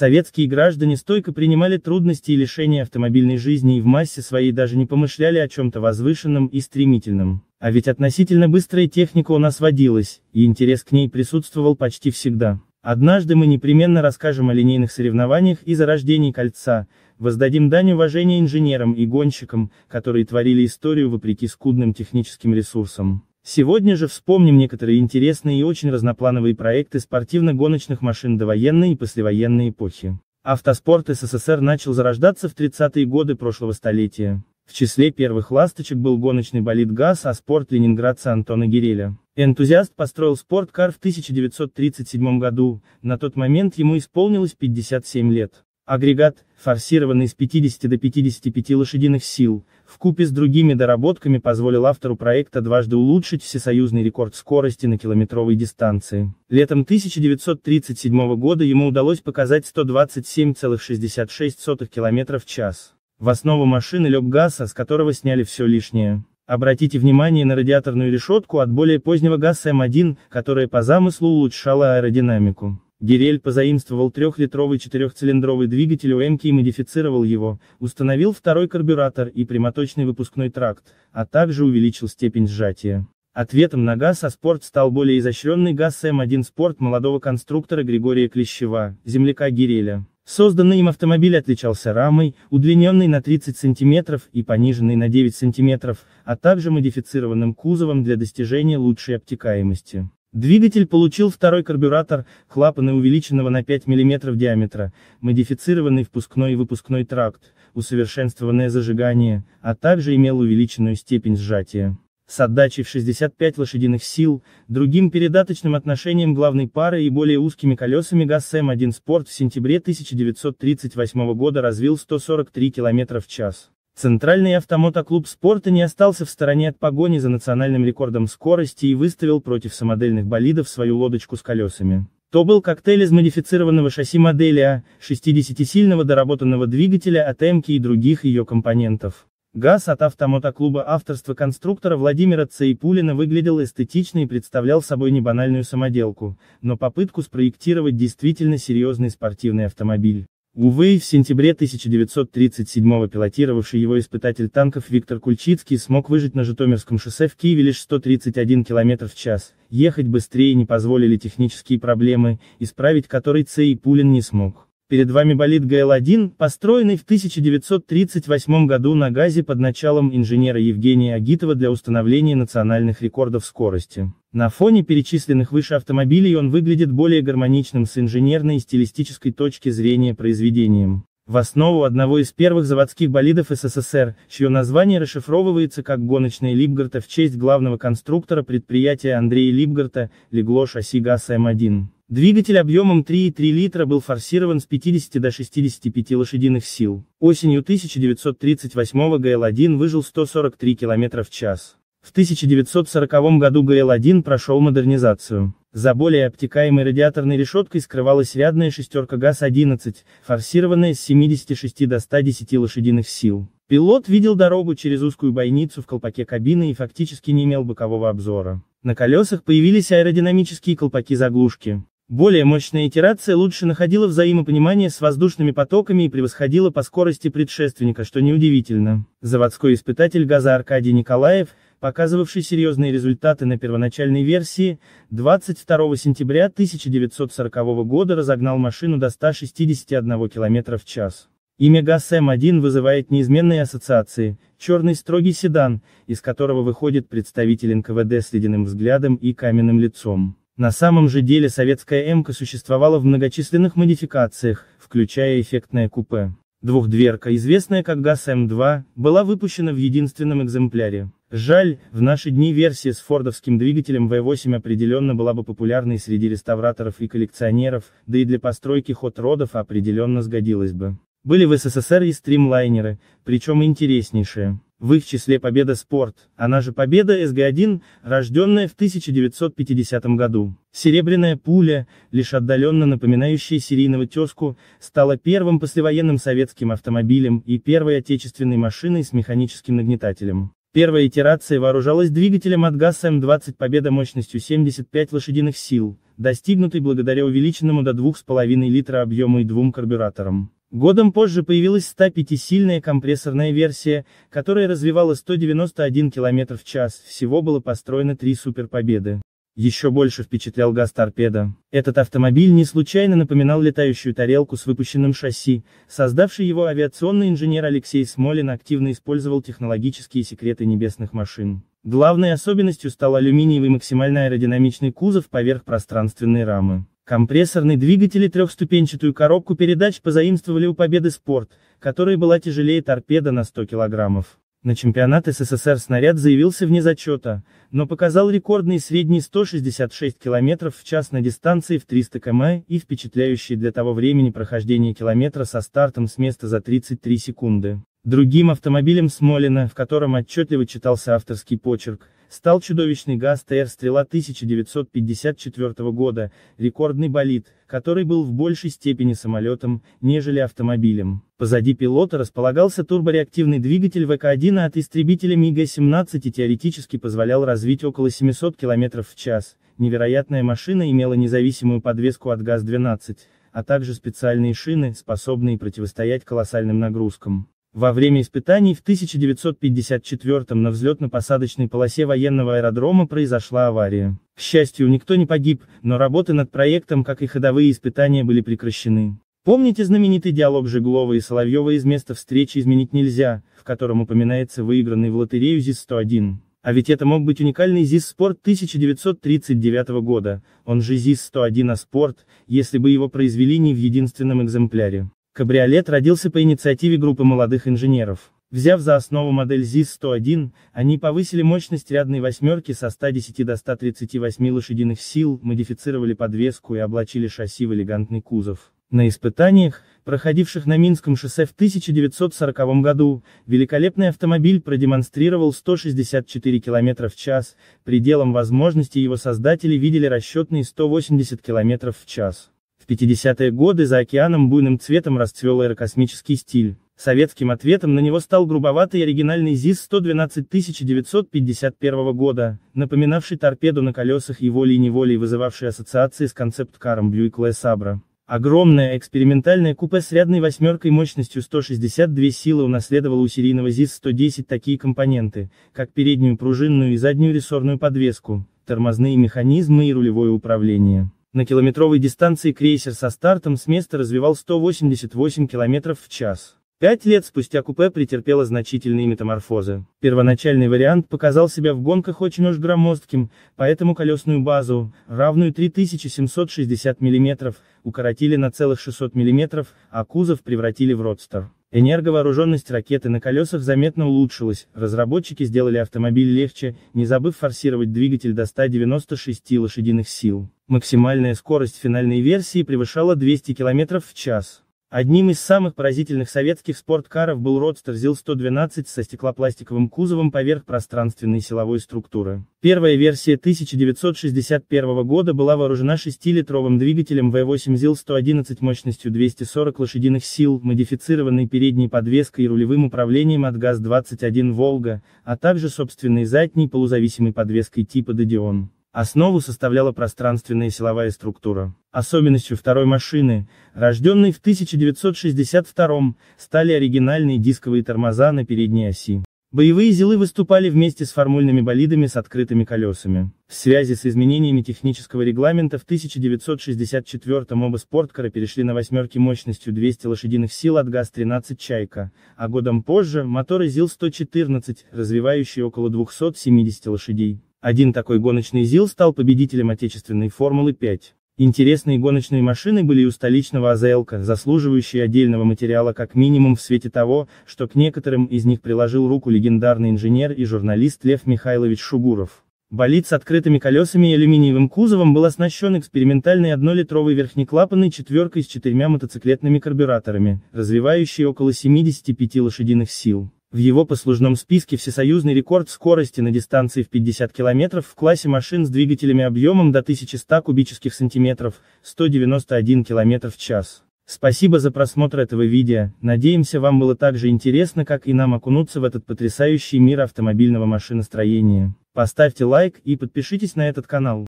Советские граждане стойко принимали трудности и лишения автомобильной жизни и в массе своей даже не помышляли о чем-то возвышенном и стремительном. А ведь относительно быстрая техника у нас водилась, и интерес к ней присутствовал почти всегда. Однажды мы непременно расскажем о линейных соревнованиях и зарождении кольца, воздадим дань уважения инженерам и гонщикам, которые творили историю вопреки скудным техническим ресурсам. Сегодня же вспомним некоторые интересные и очень разноплановые проекты спортивно-гоночных машин до военной и послевоенной эпохи. Автоспорт СССР начал зарождаться в 30-е годы прошлого столетия. В числе первых ласточек был гоночный болид ГАЗ, а спорт ленинградца Антона Гиреля. Энтузиаст построил спорткар в 1937 году, на тот момент ему исполнилось 57 лет. Агрегат, форсированный с 50 до 55 лошадиных сил, в купе с другими доработками позволил автору проекта дважды улучшить всесоюзный рекорд скорости на километровой дистанции. Летом 1937 года ему удалось показать 127,66 км в час. В основу машины лег газ, а с которого сняли все лишнее. Обратите внимание на радиаторную решетку от более позднего ГАЗ М1, которая по замыслу улучшала аэродинамику. Гирель позаимствовал трехлитровый четырехцилиндровый двигатель у и модифицировал его, установил второй карбюратор и прямоточный выпускной тракт, а также увеличил степень сжатия. Ответом на газ а стал более изощренный газ М1 «Спорт» молодого конструктора Григория Клещева, земляка Гиреля. Созданный им автомобиль отличался рамой, удлиненной на 30 см и пониженной на 9 см, а также модифицированным кузовом для достижения лучшей обтекаемости. Двигатель получил второй карбюратор, клапаны увеличенного на 5 мм диаметра, модифицированный впускной и выпускной тракт, усовершенствованное зажигание, а также имел увеличенную степень сжатия. С отдачей в 65 лошадиных сил, другим передаточным отношением главной пары и более узкими колесами ГАЗ М1 Спорт в сентябре 1938 года развил 143 км в час. Центральный автомотоклуб спорта не остался в стороне от погони за национальным рекордом скорости и выставил против самодельных болидов свою лодочку с колесами. То был коктейль из модифицированного шасси модели А, 60-сильного доработанного двигателя от МК и других ее компонентов. ГАЗ от автомотоклуба авторства конструктора Владимира Цейпулина выглядел эстетично и представлял собой не банальную самоделку, но попытку спроектировать действительно серьезный спортивный автомобиль. Увы, в сентябре 1937-го пилотировавший его испытатель танков Виктор Кульчицкий смог выжить на Житомирском шоссе в Киеве лишь 131 км в час, ехать быстрее не позволили технические проблемы, исправить которые Цей Пулин не смог. Перед вами болит ГЛ-1, построенный в 1938 году на ГАЗе под началом инженера Евгения Агитова для установления национальных рекордов скорости. На фоне перечисленных выше автомобилей он выглядит более гармоничным с инженерной и стилистической точки зрения произведением. В основу одного из первых заводских болидов СССР, чье название расшифровывается как «гоночный Липгарта» в честь главного конструктора предприятия Андрея Либгарта, легло шасси ГАЗ-М1. Двигатель объемом 3,3 литра был форсирован с 50 до 65 лошадиных сил. Осенью 1938 ГЛ-1 выжил 143 км в час. В 1940 году ГЛ-1 прошел модернизацию. За более обтекаемой радиаторной решеткой скрывалась рядная шестерка ГАЗ-11, форсированная с 76 до 110 лошадиных сил. Пилот видел дорогу через узкую бойницу в колпаке кабины и фактически не имел бокового обзора. На колесах появились аэродинамические колпаки-заглушки. Более мощная итерация лучше находила взаимопонимание с воздушными потоками и превосходила по скорости предшественника, что неудивительно. Заводской испытатель газа Аркадий Николаев, показывавший серьезные результаты на первоначальной версии, 22 сентября 1940 года разогнал машину до 161 км в час. Имя ГАЗ М1 вызывает неизменные ассоциации, черный строгий седан, из которого выходит представитель НКВД с ледяным взглядом и каменным лицом. На самом же деле советская МК существовала в многочисленных модификациях, включая эффектное купе. Двухдверка, известная как ГАЗ М2, была выпущена в единственном экземпляре. Жаль, в наши дни версия с фордовским двигателем V8 определенно была бы популярной среди реставраторов и коллекционеров, да и для постройки хот-родов определенно сгодилась бы. Были в СССР и стримлайнеры, причем интереснейшие. В их числе Победа Спорт, она же Победа СГ-1, рожденная в 1950 году. Серебряная пуля, лишь отдаленно напоминающая серийного тезку, стала первым послевоенным советским автомобилем и первой отечественной машиной с механическим нагнетателем. Первая итерация вооружалась двигателем от ГАЗ М-20 «Победа» мощностью 75 лошадиных сил, достигнутой благодаря увеличенному до 2,5 литра объему и двум карбюраторам. Годом позже появилась 105-сильная компрессорная версия, которая развивала 191 км в час, всего было построено три суперпобеды. Еще больше впечатлял газ торпеда. Этот автомобиль не случайно напоминал летающую тарелку с выпущенным шасси, создавший его авиационный инженер Алексей Смолин активно использовал технологические секреты небесных машин. Главной особенностью стал алюминиевый максимально аэродинамичный кузов поверх пространственной рамы. Компрессорный двигатель и трехступенчатую коробку передач позаимствовали у Победы Спорт, которая была тяжелее торпеда на 100 килограммов. На чемпионат СССР снаряд заявился вне зачета, но показал рекордный средний 166 км в час на дистанции в 300 км и впечатляющие для того времени прохождение километра со стартом с места за 33 секунды. Другим автомобилем Смолина, в котором отчетливо читался авторский почерк, стал чудовищный газ ТР-стрела 1954 года, рекордный болид, который был в большей степени самолетом, нежели автомобилем. Позади пилота располагался турбореактивный двигатель ВК-1 а от истребителя МиГ-17 и теоретически позволял развить около 700 км в час. Невероятная машина имела независимую подвеску от ГАЗ-12, а также специальные шины, способные противостоять колоссальным нагрузкам. Во время испытаний в 1954 на взлетно-посадочной полосе военного аэродрома произошла авария. К счастью, никто не погиб, но работы над проектом, как и ходовые испытания, были прекращены. Помните знаменитый диалог Жеглова и Соловьева из места встречи «Изменить нельзя», в котором упоминается выигранный в лотерею ЗИС-101? А ведь это мог быть уникальный ЗИС Спорт 1939 года, он же ЗИС-101 А Спорт, если бы его произвели не в единственном экземпляре. Кабриолет родился по инициативе группы молодых инженеров. Взяв за основу модель ЗИС-101, они повысили мощность рядной восьмерки со 110 до 138 лошадиных сил, модифицировали подвеску и облачили шасси в элегантный кузов. На испытаниях, проходивших на Минском шоссе в 1940 году, великолепный автомобиль продемонстрировал 164 км в час, пределом возможности его создатели видели расчетные 180 км в час. 50-е годы за океаном буйным цветом расцвел аэрокосмический стиль. Советским ответом на него стал грубоватый и оригинальный ЗИС-112 1951 года, напоминавший торпеду на колесах и волей-неволей вызывавший ассоциации с концепт-каром Бьюик Ле Сабра. Огромное экспериментальное купе с рядной восьмеркой мощностью 162 силы унаследовало у серийного ЗИС-110 такие компоненты, как переднюю пружинную и заднюю рессорную подвеску, тормозные механизмы и рулевое управление. На километровой дистанции крейсер со стартом с места развивал 188 км в час. Пять лет спустя купе претерпело значительные метаморфозы. Первоначальный вариант показал себя в гонках очень уж громоздким, поэтому колесную базу, равную 3760 мм, укоротили на целых 600 мм, а кузов превратили в родстер. Энерговооруженность ракеты на колесах заметно улучшилась, разработчики сделали автомобиль легче, не забыв форсировать двигатель до 196 лошадиных сил. Максимальная скорость финальной версии превышала 200 км в час. Одним из самых поразительных советских спорткаров был Родстер ЗИЛ-112 со стеклопластиковым кузовом поверх пространственной силовой структуры. Первая версия 1961 года была вооружена 6-литровым двигателем V8 ЗИЛ-111 мощностью 240 лошадиных сил, модифицированной передней подвеской и рулевым управлением от ГАЗ-21 «Волга», а также собственной задней полузависимой подвеской типа «Додион». Основу составляла пространственная силовая структура. Особенностью второй машины, рожденной в 1962 стали оригинальные дисковые тормоза на передней оси. Боевые зилы выступали вместе с формульными болидами с открытыми колесами. В связи с изменениями технического регламента в 1964 оба спорткара перешли на восьмерки мощностью 200 лошадиных сил от ГАЗ-13 «Чайка», а годом позже – моторы ЗИЛ-114, развивающие около 270 лошадей. Один такой гоночный ЗИЛ стал победителем отечественной Формулы-5. Интересные гоночные машины были и у столичного АЗЛК, заслуживающие отдельного материала как минимум в свете того, что к некоторым из них приложил руку легендарный инженер и журналист Лев Михайлович Шугуров. Болид с открытыми колесами и алюминиевым кузовом был оснащен экспериментальной однолитровой верхнеклапанной четверкой с четырьмя мотоциклетными карбюраторами, развивающей около 75 лошадиных сил. В его послужном списке всесоюзный рекорд скорости на дистанции в 50 км в классе машин с двигателями объемом до 1100 кубических сантиметров, 191 км в час. Спасибо за просмотр этого видео, надеемся вам было так же интересно как и нам окунуться в этот потрясающий мир автомобильного машиностроения. Поставьте лайк и подпишитесь на этот канал.